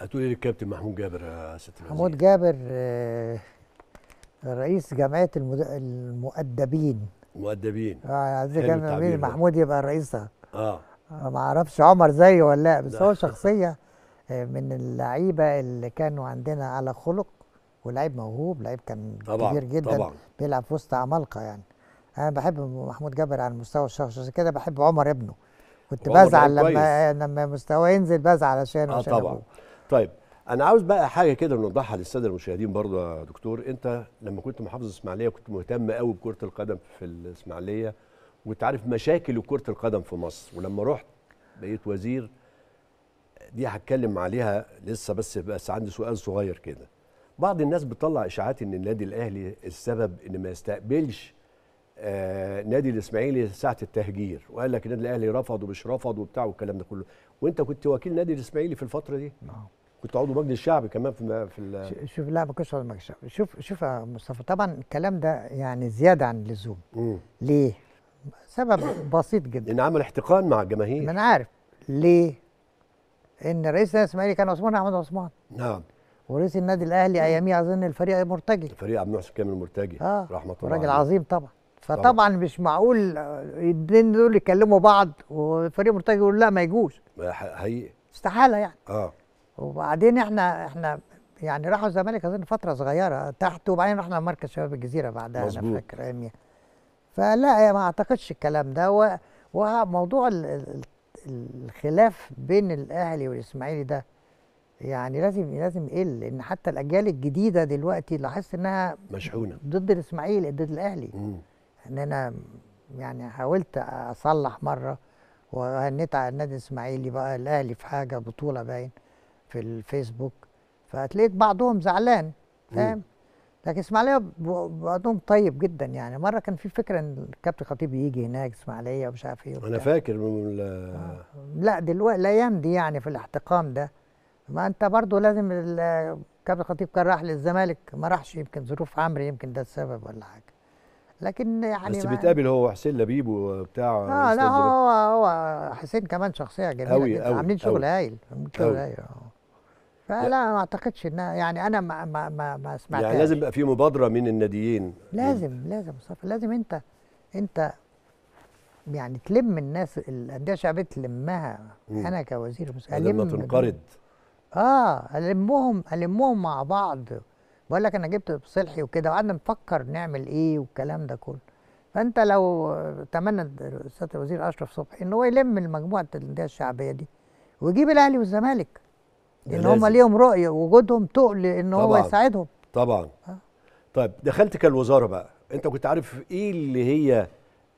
هتقولي للكابتن محمود جابر يا ست محمود جابر آه، رئيس جمعيه المد... المؤدبين مؤدبين اه يعني عايز محمود يبقى رئيسها آه. اه ما اعرفش عمر زيه ولا لا بس هو شخصيه آه، من اللعيبه اللي كانوا عندنا على خلق ولعيب موهوب لعيب كان طبعا كبير جدا طبعا بيلعب في وسط عمالقه يعني انا بحب محمود جابر على المستوى الشخصي عشان كده بحب عمر ابنه كنت بزعل لما لما مستواه ينزل بزعل عشان اه عشان طبعا أبوه. طيب انا عاوز بقى حاجه كده نوضحها للساده المشاهدين برضه يا دكتور انت لما كنت محافظ الاسماعيليه كنت مهتم قوي بكره القدم في الاسماعيليه وانت عارف مشاكل كره القدم في مصر ولما رحت بقيت وزير دي هتكلم عليها لسه بس بس عندي سؤال صغير كده بعض الناس بتطلع اشاعات ان النادي الاهلي السبب ان ما يستقبلش آه نادي الاسماعيلي ساعه التهجير وقال لك النادي الاهلي رفض ومش رفض وبتاع والكلام ده كله وانت كنت وكيل نادي الاسماعيلي في الفتره دي نعم كنت عضو مجلس الشعب كمان في في شوف لا ما كنتش عضو مجلس الشعب شوف شوف يا مصطفى طبعا الكلام ده يعني زياده عن اللزوم ليه؟ سبب بسيط جدا ان عمل احتقان مع الجماهير ما انا عارف ليه؟ ان رئيس النادي الاسماعيلي كان عثمان احمد عثمان نعم ورئيس النادي الاهلي اياميه اظن الفريق مرتجي الفريق عبد المحسن كامل المرتجي آه رحمه الله راجل عظيم طبعا فطبعا طبعا. مش معقول الاثنين آه، دول يكلموا بعض والفريق مرتجي يقول لا ما يجوش حقيقي استحاله يعني اه وبعدين احنا احنا يعني راحوا الزمالك اظن فتره صغيره تحت وبعدين رحنا مركز شباب الجزيره بعدها مزبوط. انا فاكر اياميها فلا ما اعتقدش الكلام ده وموضوع الخلاف بين الاهلي والاسماعيلي ده يعني لازم لازم يقل لان حتى الاجيال الجديده دلوقتي لاحظت انها مشحونه ضد الاسماعيلي ضد الاهلي مم. ان انا يعني حاولت اصلح مره وهنيت على النادي الاسماعيلي بقى الاهلي في حاجه بطوله باين في الفيسبوك فهتلاقيك بعضهم زعلان فاهم لكن اسماعيليه بعضهم طيب جدا يعني مره كان في فكره ان الكابتن خطيب يجي هناك اسماعيليه ومش عارف ايه انا فاكر من آه. لا دلوقتي الايام دي يعني في الاحتقام ده ما انت برضو لازم الكابتن خطيب كان راح للزمالك ما راحش يمكن ظروف عمري يمكن ده السبب ولا حاجه لكن يعني بس بيتقابل هو وحسين لبيب وبتاع اه لا هو هو حسين كمان شخصيه جميله أوي أوي عاملين شغل هايل عاملين شغل هايل آه. فلا ما اعتقدش ان يعني انا ما ما ما, ما يعني سمعتهاش يعني لازم يبقى في مبادره من الناديين لازم مم. لازم مصطفى لازم انت انت يعني تلم الناس الانديه الشعبيه تلمها مم. انا كوزير مسؤول لما تنقرض اه المهم المهم مع بعض بقول لك انا جبت صلحي وكده وقعدنا نفكر نعمل ايه والكلام ده كله فانت لو اتمنى سياده الوزير اشرف صبحي ان هو يلم المجموعه الانديه الشعبيه دي ويجيب الاهلي والزمالك لان هم ليهم رؤيه وجودهم تقل ان هو يساعدهم طبعا ها؟ طيب دخلت كالوزاره بقى انت كنت عارف ايه اللي هي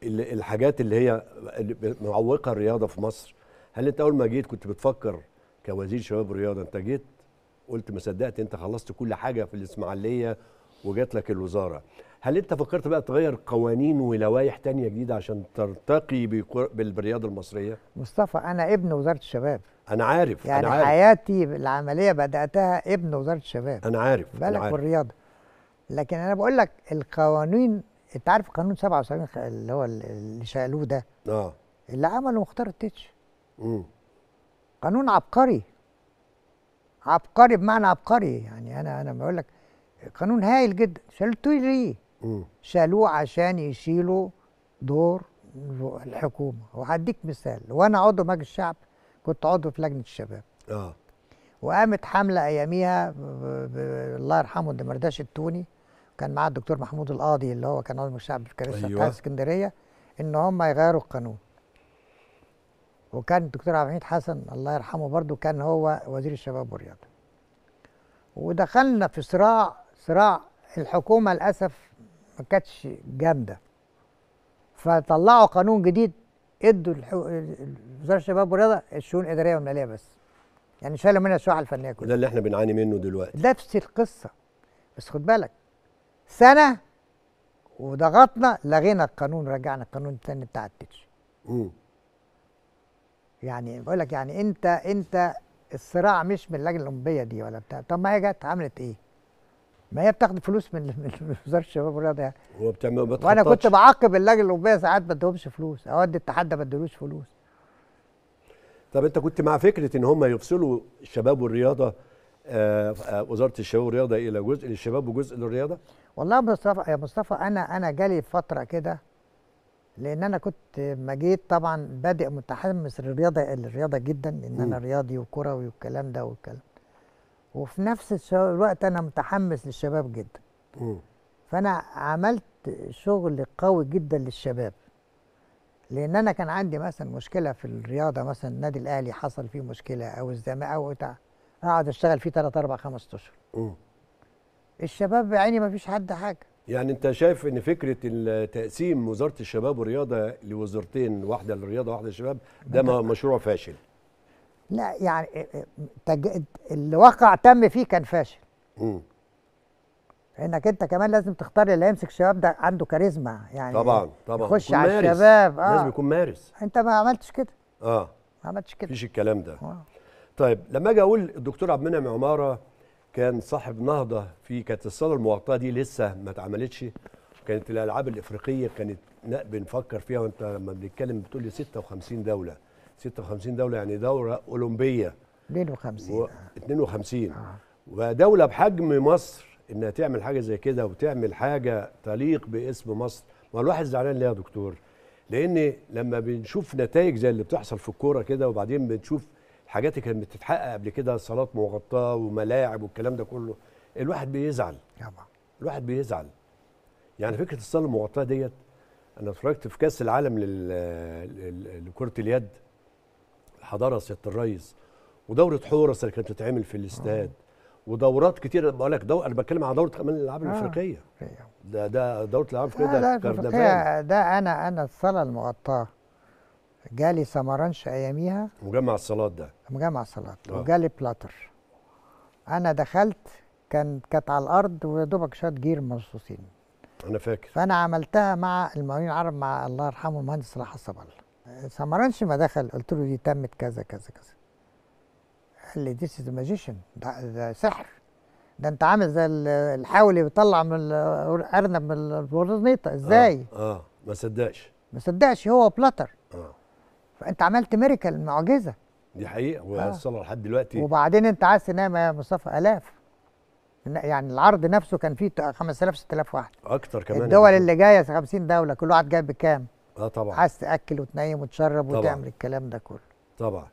الحاجات اللي هي معوقه الرياضه في مصر هل انت اول ما جيت كنت بتفكر كوزير شباب والرياضه انت جيت قلت ما صدقت انت خلصت كل حاجه في الاسماعيليه وجات لك الوزاره هل انت فكرت بقى تغير قوانين ولوائح تانية جديدة عشان ترتقي بالرياضة المصرية؟ مصطفى أنا ابن وزارة الشباب أنا عارف يعني أنا عارف. حياتي العملية بدأتها ابن وزارة الشباب أنا عارف بالك والرياضة لكن أنا بقول لك القوانين أنت عارف قانون 77 اللي هو اللي شالوه ده آه اللي عمله مختار التتش امم قانون عبقري عبقري بمعنى عبقري يعني أنا أنا بقول لك قانون هايل جدا شالته ليه؟ شالوه عشان يشيلوا دور الحكومه وهديك مثال وانا عضو مجلس الشعب كنت عضو في لجنه الشباب اه وقامت حمله اياميها الله يرحمه الدمرداش التوني كان معاه الدكتور محمود القاضي اللي هو كان عضو الشعب في كارثه أيوة. اسكندريه ان هم يغيروا القانون وكان الدكتور عبد الحميد حسن الله يرحمه برضو كان هو وزير الشباب والرياضه ودخلنا في صراع صراع الحكومه للاسف ما كانتش جامده فطلعوا قانون جديد ادوا وزاره الشباب والرياضه الشؤون الاداريه والماليه بس يعني شالوا منها الشعب الفنيه كلها ده اللي احنا بنعاني منه دلوقتي نفس القصه بس خد بالك سنه وضغطنا لغينا القانون رجعنا القانون الثاني بتاع التتش يعني بقول لك يعني انت انت الصراع مش من اللجنه الاولمبيه دي ولا بتاع طب ما هي جت عملت ايه؟ ما هي بتاخد فلوس من من وزاره الشباب والرياضه يعني وانا كنت بعاقب اللجنه الاولمبيه ساعات ما ادهمش فلوس اودي الاتحاد ما ادلوش فلوس طب انت كنت مع فكره ان هم يفصلوا الشباب والرياضه آه، آه، وزاره الشباب والرياضه الى جزء للشباب وجزء للرياضه والله مصطفى يا مصطفى انا انا جالي فتره كده لان انا كنت ما جيت طبعا بادئ متحمس للرياضه الرياضه جدا ان انا رياضي وكروي والكلام ده والكلام وفي نفس الوقت انا متحمس للشباب جدا م. فانا عملت شغل قوي جدا للشباب لان انا كان عندي مثلا مشكله في الرياضه مثلا النادي الاهلي حصل فيه مشكله او الزمالك او بتاع اقعد اشتغل فيه 3 4 5 اشهر الشباب بعيني ما فيش حد حاجه يعني انت شايف ان فكره تقسيم وزاره الشباب والرياضه لوزارتين واحده للرياضه واحده للشباب ده مشروع فاشل لا يعني آه، آه، تج... اللي وقع تم فيه كان فاشل امم انك انت كمان لازم تختار اللي هيمسك الشباب ده عنده كاريزما يعني طبعا طبعا يخش على مارس. الشباب اه لازم يكون مارس انت ما عملتش كده اه ما عملتش كده مفيش الكلام ده آه. طيب لما اجي اقول الدكتور عبد المنعم عماره كان صاحب نهضه في كانت الصاله المغطاه دي لسه ما اتعملتش كانت الالعاب الافريقيه كانت بنفكر فيها وانت لما بنتكلم بتقول لي 56 دوله 56 دوله يعني دوره اولمبيه 52 و... 52 آه. آه. ودوله بحجم مصر انها تعمل حاجه زي كده وتعمل حاجه تليق باسم مصر ما الواحد زعلان ليه يا دكتور لان لما بنشوف نتائج زي اللي بتحصل في الكوره كده وبعدين بنشوف الحاجات اللي كانت بتتحقق قبل كده صالات مغطاه وملاعب والكلام ده كله الواحد بيزعل طبعا الواحد بيزعل يعني فكره الصاله المغطاه ديت انا اتفرجت في كاس العالم لكره اليد الحضاره سياده الريس ودوره حورس اللي كانت بتتعمل في الاستاد ودورات كتير بقول لك دو... انا بتكلم على دوره كمان الالعاب آه. الافريقيه إيه. ده ده دوره الالعاب الافريقيه ده كرنفال ده انا انا الصلاه المغطاه جالي سمرانش اياميها مجمع الصالات ده مجمع الصالات آه. وجالي بلاتر انا دخلت كان كانت على الارض ودوبك شويه جير مرصوصين انا فاكر فانا عملتها مع المقاولين العرب مع الله يرحمه المهندس صلاح الصبل سمرانش ما دخل قلت له دي تمت كذا كذا كذا قال لي ذيس از ماجيشن ده سحر ده انت عامل زي الحاول بيطلع من الارنب من البورنيطه آه، ازاي؟ اه, آه. ما صدقش ما صدقش هو بلاتر اه فانت عملت ميريكال معجزه دي حقيقه وصل آه. لحد دلوقتي وبعدين انت عايز تنام يا مصطفى الاف يعني العرض نفسه كان فيه 5000 6000 واحد اكتر كمان الدول اللي جايه 50 دوله كل واحد جايب بكام؟ اه طبعا عايز تاكل وتنيم وتشرب طبعا. وتعمل الكلام ده كله طبعا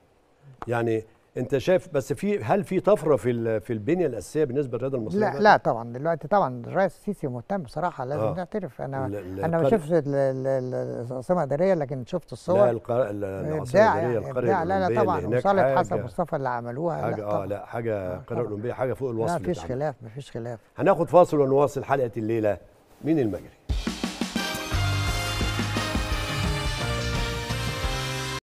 يعني انت شايف بس في هل في طفره في في البنيه الاساسيه بالنسبه للرياضه المصريه لا لا طبعا دلوقتي طبعا الرئيس السيسي مهتم بصراحه لازم آه. نعترف انا لا لا انا ما شفتش العاصمه الاداريه لكن شفت الصور لا القر... العاصمه الاداريه القريه لا لا طبعا وصاله حسن مصطفى اللي عملوها حاجه لا اه لا حاجه القريه آه، آه، الاولمبيه حاجه فوق الوصف لا مفيش خلاف مفيش خلاف هناخد فاصل ونواصل حلقه الليله مين المجري